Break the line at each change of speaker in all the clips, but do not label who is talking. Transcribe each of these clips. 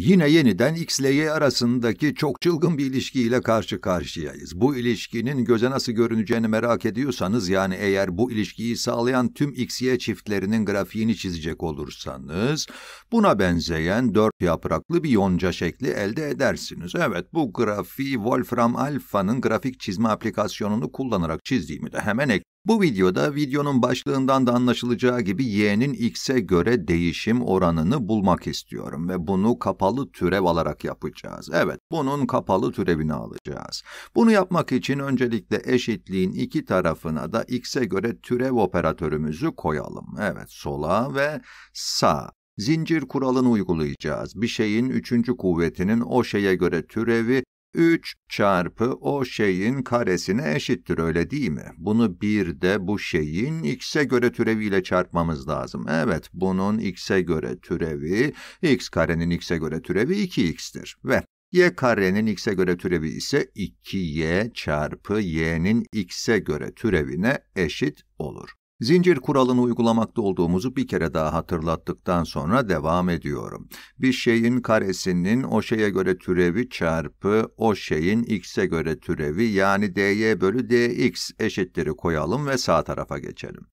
Yine yeniden X ile Y arasındaki çok çılgın bir ilişkiyle karşı karşıyayız. Bu ilişkinin göze nasıl görüneceğini merak ediyorsanız yani eğer bu ilişkiyi sağlayan tüm X-Y çiftlerinin grafiğini çizecek olursanız buna benzeyen dört yapraklı bir yonca şekli elde edersiniz. Evet bu grafiği Wolfram Alpha'nın grafik çizme aplikasyonunu kullanarak çizdiğimi de hemen ek bu videoda videonun başlığından da anlaşılacağı gibi y'nin x'e göre değişim oranını bulmak istiyorum ve bunu kapalı türev alarak yapacağız. Evet, bunun kapalı türevini alacağız. Bunu yapmak için öncelikle eşitliğin iki tarafına da x'e göre türev operatörümüzü koyalım. Evet, sola ve sağ. Zincir kuralını uygulayacağız. Bir şeyin üçüncü kuvvetinin o şeye göre türevi 3 çarpı o şeyin karesine eşittir öyle değil mi? Bunu bir de bu şeyin x'e göre türeviyle çarpmamız lazım. Evet bunun x'e göre türevi, x karenin x'e göre türevi 2x'tir ve y karenin x'e göre türevi ise 2y çarpı y'nin x'e göre türevine eşit olur. Zincir kuralını uygulamakta olduğumuzu bir kere daha hatırlattıktan sonra devam ediyorum. Bir şeyin karesinin o şeye göre türevi çarpı o şeyin x'e göre türevi yani dy bölü dx eşitleri koyalım ve sağ tarafa geçelim.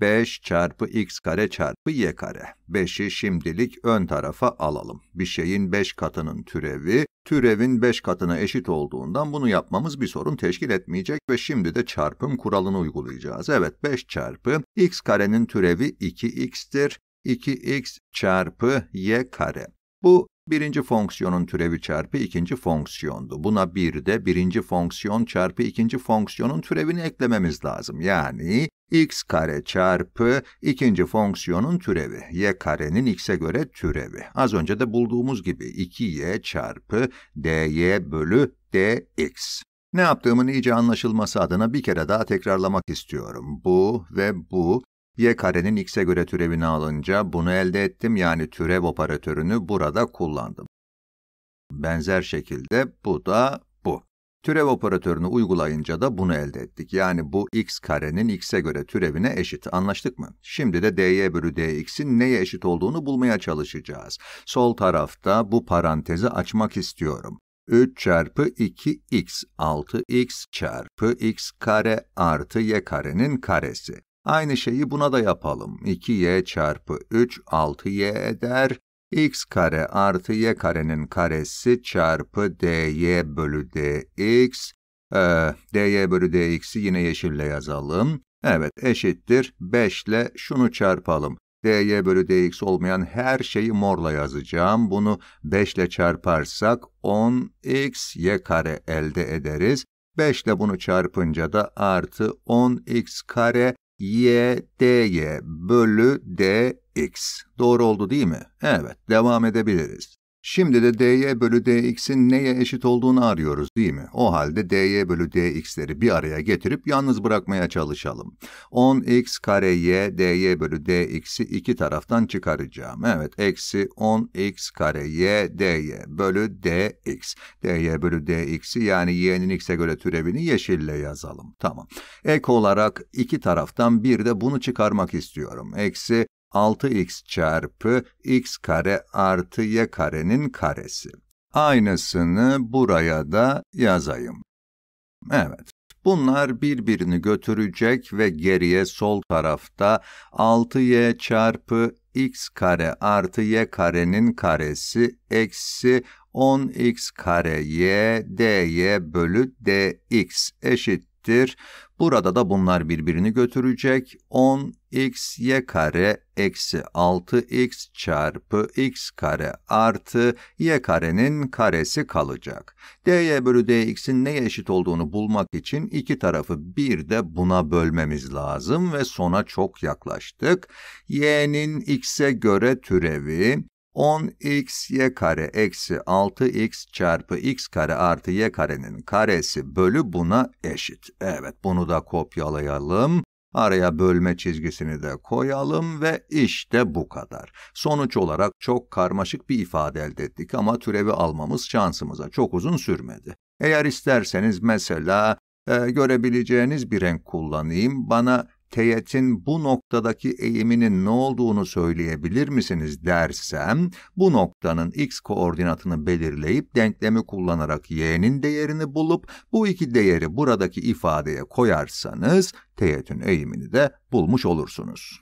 5 çarpı x kare çarpı y kare. 5'i şimdilik ön tarafa alalım. Bir şeyin 5 katının türevi, türevin 5 katına eşit olduğundan bunu yapmamız bir sorun teşkil etmeyecek ve şimdi de çarpım kuralını uygulayacağız. Evet 5 çarpı x karenin türevi 2x'tir. 2x çarpı y kare. Bu birinci fonksiyonun türevi çarpı ikinci fonksiyondu. Buna bir de birinci fonksiyon çarpı ikinci fonksiyonun türevini eklememiz lazım. Yani x kare çarpı ikinci fonksiyonun türevi, y karenin x'e göre türevi. Az önce de bulduğumuz gibi 2y çarpı dy bölü dx. Ne yaptığımın iyice anlaşılması adına bir kere daha tekrarlamak istiyorum. Bu ve bu, y karenin x'e göre türevini alınca bunu elde ettim yani türev operatörünü burada kullandım. Benzer şekilde bu da Türev operatörünü uygulayınca da bunu elde ettik. Yani bu x karenin x'e göre türevine eşit. Anlaştık mı? Şimdi de dy bölü dx'in neye eşit olduğunu bulmaya çalışacağız. Sol tarafta bu parantezi açmak istiyorum. 3 çarpı 2x, 6x çarpı x kare artı y karenin karesi. Aynı şeyi buna da yapalım. 2y çarpı 3, 6y eder x kare artı y karenin karesi çarpı dy bölü dx. Ee, dy bölü dx'i yine yeşille yazalım. Evet eşittir 5 ile şunu çarpalım. dy bölü dx olmayan her şeyi morla yazacağım. Bunu 5 ile çarparsak 10x y kare elde ederiz. 5 ile bunu çarpınca da artı 10x kare y dy bölü dx. Doğru oldu değil mi? Evet, devam edebiliriz. Şimdi de dy bölü dx'in neye eşit olduğunu arıyoruz değil mi? O halde dy bölü dx'leri bir araya getirip yalnız bırakmaya çalışalım. 10x kare y dy bölü dx'i iki taraftan çıkaracağım. Evet, eksi 10x kare y dy bölü dx. dy bölü dx'i yani y'nin x'e göre türevini yeşille yazalım. Tamam. Ek olarak iki taraftan bir de bunu çıkarmak istiyorum. Eksi 6x çarpı x kare artı y karenin karesi. Aynısını buraya da yazayım. Evet, bunlar birbirini götürecek ve geriye sol tarafta 6y çarpı x kare artı y karenin karesi eksi 10x kare y dy bölü dx eşittir eşittir. Burada da bunlar birbirini götürecek. 10x y kare eksi 6x çarpı x kare artı y karenin karesi kalacak. dy bölü dx'in neye eşit olduğunu bulmak için iki tarafı bir de buna bölmemiz lazım ve sona çok yaklaştık. y'nin x'e göre türevi 10xy kare eksi 6x çarpı x kare artı y karenin karesi bölü buna eşit. Evet, bunu da kopyalayalım. Araya bölme çizgisini de koyalım ve işte bu kadar. Sonuç olarak çok karmaşık bir ifade elde ettik ama türevi almamız şansımıza çok uzun sürmedi. Eğer isterseniz mesela e, görebileceğiniz bir renk kullanayım, bana teyetin bu noktadaki eğiminin ne olduğunu söyleyebilir misiniz dersem, bu noktanın x koordinatını belirleyip denklemi kullanarak y'nin değerini bulup bu iki değeri buradaki ifadeye koyarsanız teyetin eğimini de bulmuş olursunuz.